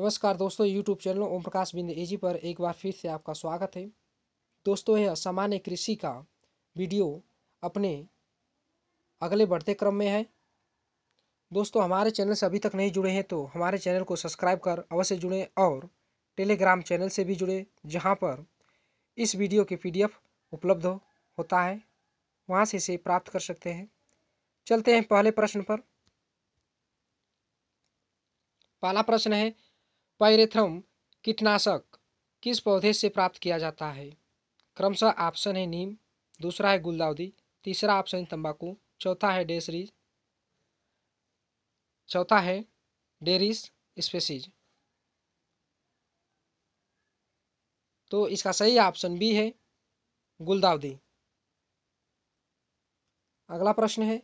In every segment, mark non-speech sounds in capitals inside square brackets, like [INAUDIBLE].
नमस्कार दोस्तों YouTube channel ओम प्रकाश बिंद एजी पर एक बार फिर से आपका स्वागत है दोस्तों यह सामान्य कृषि का वीडियो अपने अगले बढ़ते क्रम में है दोस्तों हमारे चैनल से अभी तक नहीं जुड़े हैं तो हमारे चैनल को सब्सक्राइब कर अवश्य जुड़ें और टेलीग्राम चैनल से भी जुड़े जहाँ पर इस वीडियो के पी उपलब्ध हो, होता है वहाँ से इसे प्राप्त कर सकते हैं चलते हैं पहले प्रश्न पर पहला प्रश्न है पैरेथ्रम कीटनाशक किस पौधे से प्राप्त किया जाता है क्रमशः ऑप्शन है नीम दूसरा है गुलदाउदी तीसरा ऑप्शन है तंबाकू चौथा है डेसरीज चौथा है डेरिस स्पेसीज तो इसका सही ऑप्शन बी है गुलदाउदी अगला प्रश्न है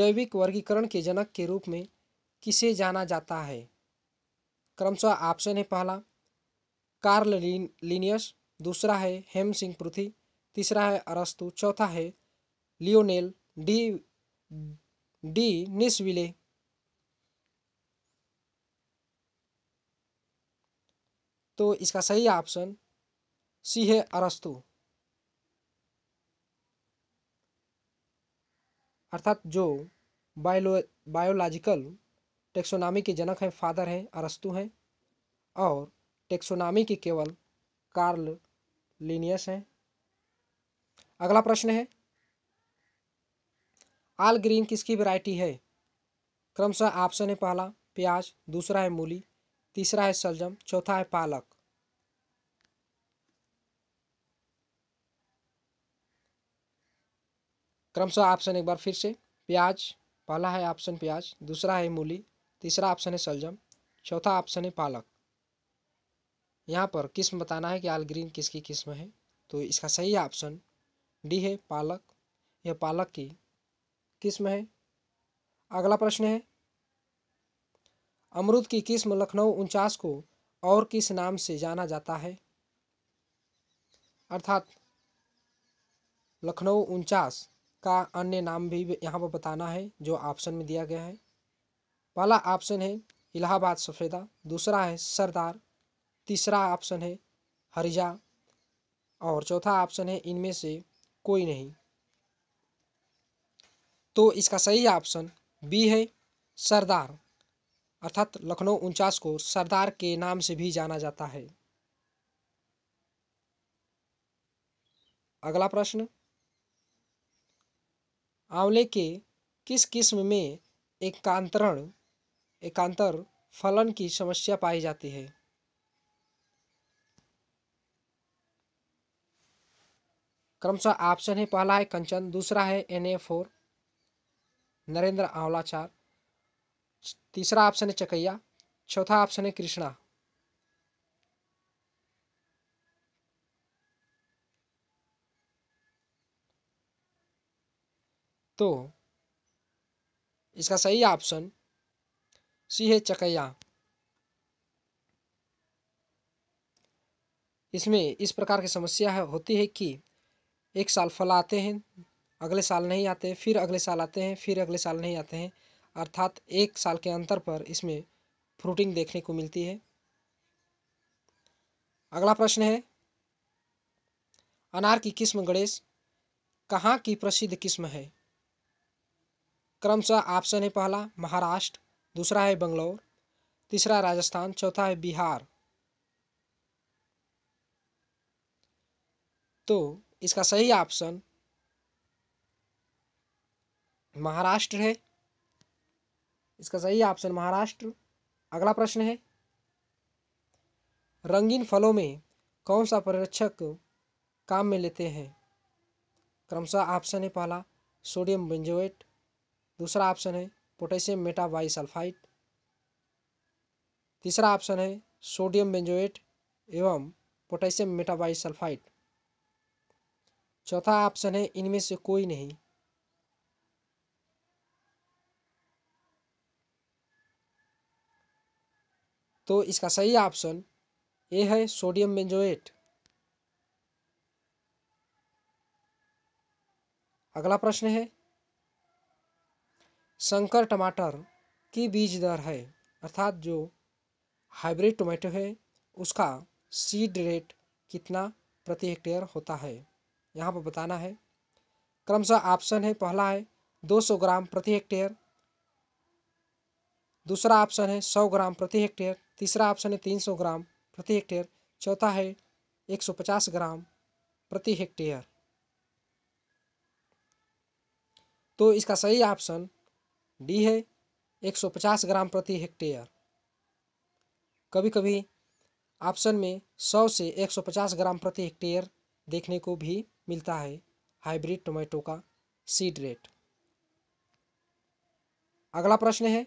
जैविक वर्गीकरण के जनक के रूप में किसे जाना जाता है क्रमशः ऑप्शन है पहला कार्ल लिनियस दूसरा है हेम सिंह पृथ्वी तीसरा है अरस्तु चौथा है लियोनेल डी डी निस्विले तो इसका सही ऑप्शन सी है अरस्तु अर्थात जो बायोलॉजिकल टेक्सोनामी के जनक हैं फादर हैं अरस्तु हैं और टेक्सोनामी के केवल कार्ल लिनियस हैं अगला प्रश्न है आल ग्रीन किसकी वैरायटी है क्रमशः ऑप्शन है पहला प्याज दूसरा है मूली तीसरा है सलजम चौथा है पालक क्रमशः ऑप्शन एक बार फिर से प्याज पहला है ऑप्शन प्याज दूसरा है मूली तीसरा ऑप्शन है सलजम चौथा ऑप्शन है पालक यहाँ पर किस्म बताना है कि आल ग्रीन किसकी किस्म है तो इसका सही ऑप्शन डी है पालक यह पालक की किस्म है अगला प्रश्न है अमरुद की किस्म लखनऊ उनचास को और किस नाम से जाना जाता है अर्थात लखनऊ उनचास का अन्य नाम भी यहाँ पर बताना है जो ऑप्शन में दिया गया है पहला ऑप्शन है इलाहाबाद सफ़ेदा दूसरा है सरदार तीसरा ऑप्शन है हरिजा और चौथा ऑप्शन है इनमें से कोई नहीं तो इसका सही ऑप्शन बी है सरदार अर्थात लखनऊ उनचास को सरदार के नाम से भी जाना जाता है अगला प्रश्न आंवले के किस किस्म में एकांतरण एकांतर फलन की समस्या पाई जाती है क्रमशः ऑप्शन है पहला है कंचन दूसरा है एन ए फोर नरेंद्र आंवलाचार तीसरा ऑप्शन है चकैया चौथा ऑप्शन है कृष्णा तो इसका सही ऑप्शन सी चकैया इसमें इस प्रकार की समस्या है होती है कि एक साल फल आते हैं अगले साल नहीं आते फिर अगले साल आते हैं फिर अगले साल नहीं आते हैं अर्थात एक साल के अंतर पर इसमें फ्रूटिंग देखने को मिलती है अगला प्रश्न है अनार की किस्म गणेश कहाँ की प्रसिद्ध किस्म है क्रमशः ऑप्शन है पहला महाराष्ट्र दूसरा है बंगलौर तीसरा राजस्थान चौथा है बिहार तो इसका सही ऑप्शन महाराष्ट्र है इसका सही ऑप्शन महाराष्ट्र अगला प्रश्न है रंगीन फलों में कौन सा परिरक्षक काम में लेते हैं क्रमशः ऑप्शन है पहला सोडियम बेंजोएट दूसरा ऑप्शन है पोटेशियम मेटाबाई सल्फाइड तीसरा ऑप्शन है सोडियम बेंजोएट एवं पोटेशियम मेटाबाई सल्फाइड चौथा ऑप्शन है इनमें से कोई नहीं तो इसका सही ऑप्शन ए है सोडियम बेंजोएट अगला प्रश्न है संकर टमाटर की बीज दर है अर्थात जो हाइब्रिड टोमेटो है उसका सीड रेट कितना प्रति हेक्टेयर होता है यहाँ पर बताना है क्रमशः ऑप्शन है पहला है 200 ग्राम प्रति हेक्टेयर दूसरा ऑप्शन है 100 ग्राम प्रति हेक्टेयर तीसरा ऑप्शन है 300 ग्राम प्रति हेक्टेयर चौथा है 150 ग्राम प्रति हेक्टेयर तो इसका सही ऑप्शन डी है 150 ग्राम प्रति हेक्टेयर कभी कभी ऑप्शन में 100 से 150 ग्राम प्रति हेक्टेयर देखने को भी मिलता है हाइब्रिड टोमेटो का सीड रेट अगला प्रश्न है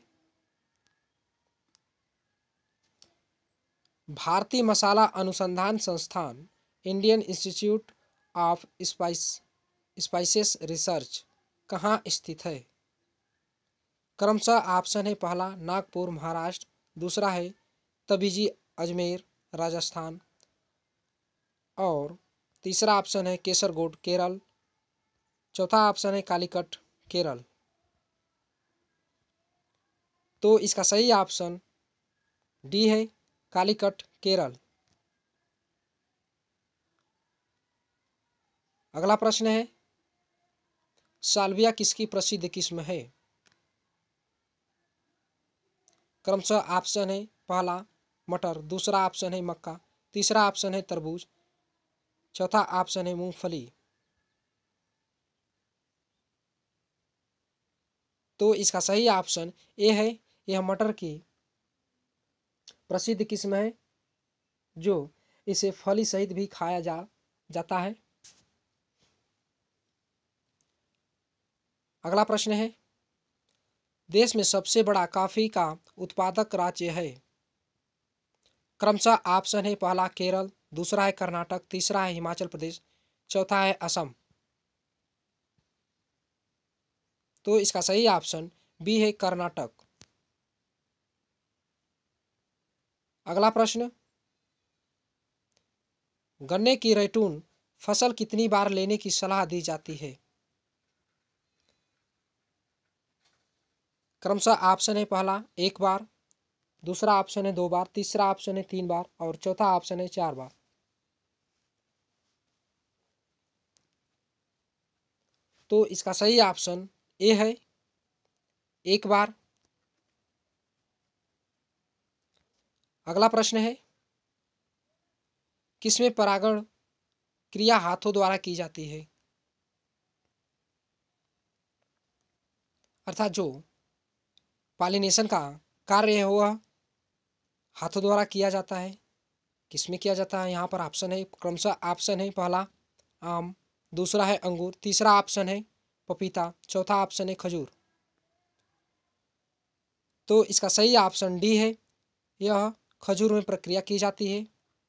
भारतीय मसाला अनुसंधान संस्थान Indian Institute of spice spices research कहाँ स्थित है क्रमशः ऑप्शन है पहला नागपुर महाराष्ट्र दूसरा है तबीजी अजमेर राजस्थान और तीसरा ऑप्शन है केसरगोड केरल चौथा ऑप्शन है कालीकट केरल तो इसका सही ऑप्शन डी है कालीकट केरल अगला प्रश्न है सालविया किसकी प्रसिद्ध किस्म है क्रमशः ऑप्शन है पहला मटर दूसरा ऑप्शन है मक्का तीसरा ऑप्शन है तरबूज चौथा ऑप्शन है मूंगफली तो इसका सही ऑप्शन ए है यह मटर की प्रसिद्ध किस्म है जो इसे फली सहित भी खाया जा जाता है अगला प्रश्न है देश में सबसे बड़ा काफ़ी का उत्पादक राज्य है क्रमशः ऑप्शन है पहला केरल दूसरा है कर्नाटक तीसरा है हिमाचल प्रदेश चौथा है असम तो इसका सही ऑप्शन बी है कर्नाटक अगला प्रश्न गन्ने की रेटून फसल कितनी बार लेने की सलाह दी जाती है क्रमशः ऑप्शन है पहला एक बार दूसरा ऑप्शन है दो बार तीसरा ऑप्शन है तीन बार और चौथा ऑप्शन है चार बार तो इसका सही ऑप्शन ए है एक बार अगला प्रश्न है किसमें परागण क्रिया हाथों द्वारा की जाती है अर्थात जो पालिनेशन का कार्य हुआ हाथों द्वारा किया जाता है किसमें किया जाता है यहाँ पर ऑप्शन है क्रमशः ऑप्शन है पहला आम दूसरा है अंगूर तीसरा ऑप्शन है पपीता चौथा ऑप्शन है खजूर तो इसका सही ऑप्शन डी है यह खजूर में प्रक्रिया की जाती है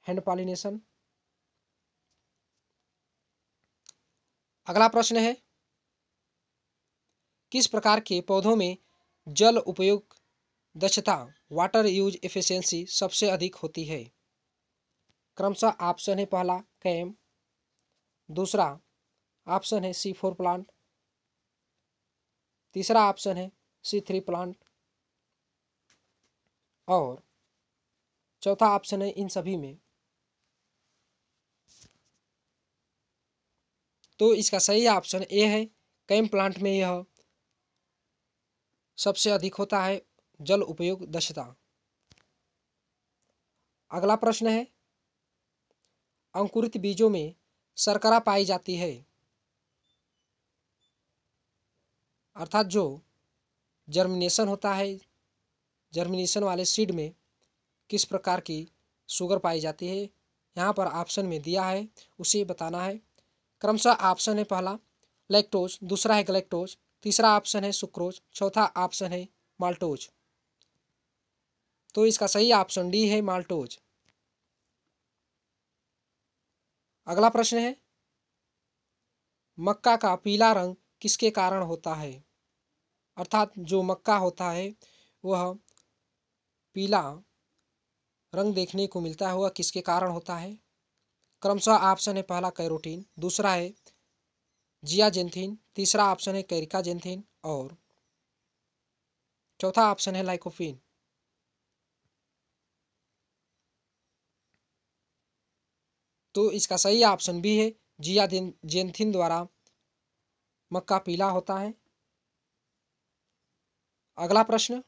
हैंड पॉलिनेशन अगला प्रश्न है किस प्रकार के पौधों में जल उपयोग दक्षता वाटर यूज एफिशिएंसी सबसे अधिक होती है क्रमशः ऑप्शन है पहला कैम दूसरा ऑप्शन है सी फोर प्लांट तीसरा ऑप्शन है सी थ्री प्लांट और चौथा ऑप्शन है इन सभी में तो इसका सही ऑप्शन ए है कैम प्लांट में यह सबसे अधिक होता है जल उपयोग दक्षता अगला प्रश्न है अंकुरित बीजों में शर्करा पाई जाती है अर्थात जो जर्मिनेशन होता है जर्मिनेशन वाले सीड में किस प्रकार की शुगर पाई जाती है यहाँ पर ऑप्शन में दिया है उसे बताना है क्रमशः ऑप्शन है पहला लैक्टोज दूसरा है ग्लैक्टोज तीसरा ऑप्शन है सुक्रोज चौथा ऑप्शन है माल्टोज तो इसका सही ऑप्शन डी है माल्टोज अगला प्रश्न है मक्का का पीला रंग किसके कारण होता है अर्थात जो मक्का होता है वह पीला रंग देखने को मिलता है वह किसके कारण होता है क्रमशः ऑप्शन है पहला कैरोटीन दूसरा है जिया जेंथिन तीसरा ऑप्शन है कैरिका जेंथिन और चौथा ऑप्शन है लाइकोफिन तो इसका सही ऑप्शन भी है जिया जेंथिन द्वारा मक्का पीला होता है अगला प्रश्न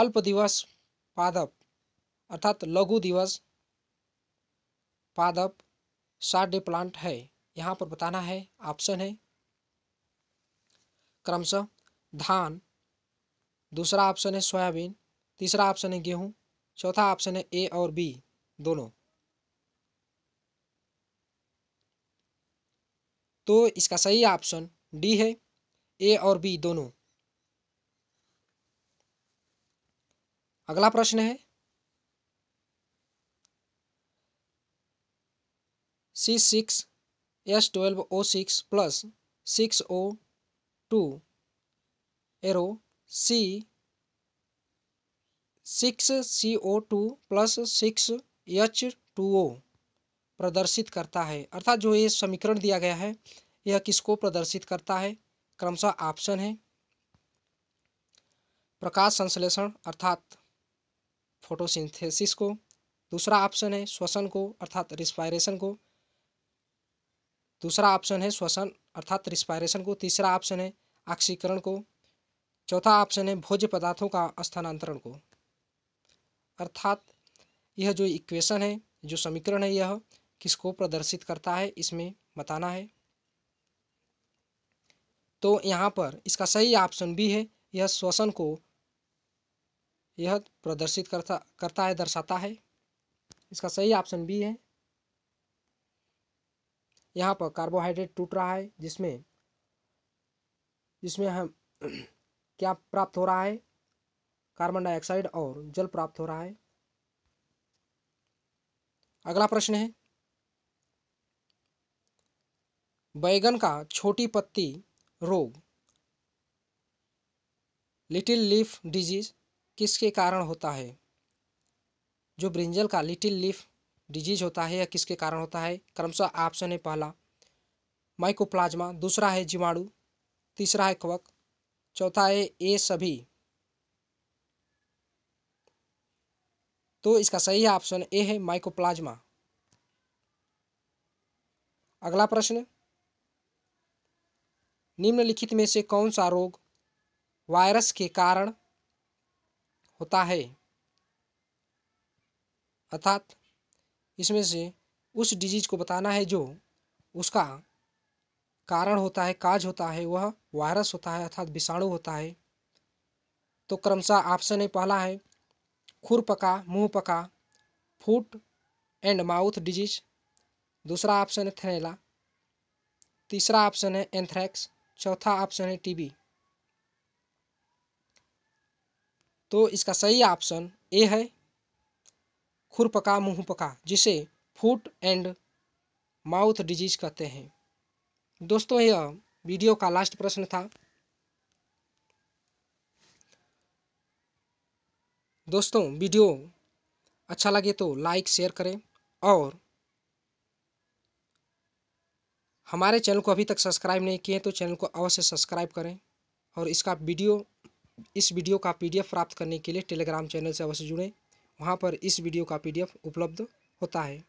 अल्प दिवस पादप अर्थात लघु दिवस पादप साठ डे प्लांट है यहाँ पर बताना है ऑप्शन है क्रमशः धान दूसरा ऑप्शन है सोयाबीन तीसरा ऑप्शन है गेहूँ चौथा ऑप्शन है ए और बी दोनों तो इसका सही ऑप्शन डी है ए और बी दोनों अगला प्रश्न है C six S twelve O six plus six O two arrow C six C O two plus six H two O प्रदर्शित करता है अर्थात जो ये समीकरण दिया गया है यह किसको प्रदर्शित करता है क्रमशः ऑप्शन है प्रकाश संश्लेषण अर्थात फोटोसिंथेसिस को दूसरा ऑप्शन है श्वसन को अर्थात रिस्पायरेशन को दूसरा ऑप्शन है श्वसन अर्थात रिस्पायरेशन को तीसरा ऑप्शन है ऑक्सीकरण को चौथा ऑप्शन है भोज्य पदार्थों का स्थानांतरण को अर्थात यह जो इक्वेशन है जो समीकरण है यह किसको प्रदर्शित करता है इसमें बताना है तो यहाँ पर इसका सही ऑप्शन बी है यह श्वसन को यह प्रदर्शित करता करता है दर्शाता है इसका सही ऑप्शन बी है यहाँ पर कार्बोहाइड्रेट टूट रहा है जिसमें जिसमें हम [CLEARS THROAT] क्या प्राप्त हो रहा है कार्बन डाइऑक्साइड और जल प्राप्त हो रहा है अगला प्रश्न है बैगन का छोटी पत्ती रोग लिटिल लीफ डिजीज किसके कारण होता है जो ब्रिंजल का लिटिल लीफ डिजीज होता है या किसके कारण होता है क्रमशः ऑप्शन है पहला माइकोप्लाज्मा दूसरा है जीवाणु तीसरा है कवक चौथा है ए सभी तो इसका सही ऑप्शन ए है माइकोप्लाज्मा अगला प्रश्न निम्नलिखित में से कौन सा रोग वायरस के कारण होता है अर्थात इसमें से उस डिजीज को बताना है जो उसका कारण होता है काज होता है वह वायरस होता है अर्थात विषाणु होता है तो क्रमशः ऑप्शन है पहला है खुर पका मुँह पका फूट एंड माउथ डिजीज दूसरा ऑप्शन है थनेला तीसरा ऑप्शन है एंथ्रैक्स चौथा ऑप्शन है टीबी तो इसका सही ऑप्शन ए है खुरपका मुंहपका जिसे फूट एंड माउथ डिजीज कहते हैं दोस्तों यह वीडियो का लास्ट प्रश्न था दोस्तों वीडियो अच्छा लगे तो लाइक शेयर करें और हमारे चैनल को अभी तक सब्सक्राइब नहीं किए तो चैनल को अवश्य सब्सक्राइब करें और इसका वीडियो इस वीडियो का पीडीएफ प्राप्त करने के लिए टेलीग्राम चैनल से अवश्य जुड़ें वहाँ पर इस वीडियो का पी उपलब्ध होता है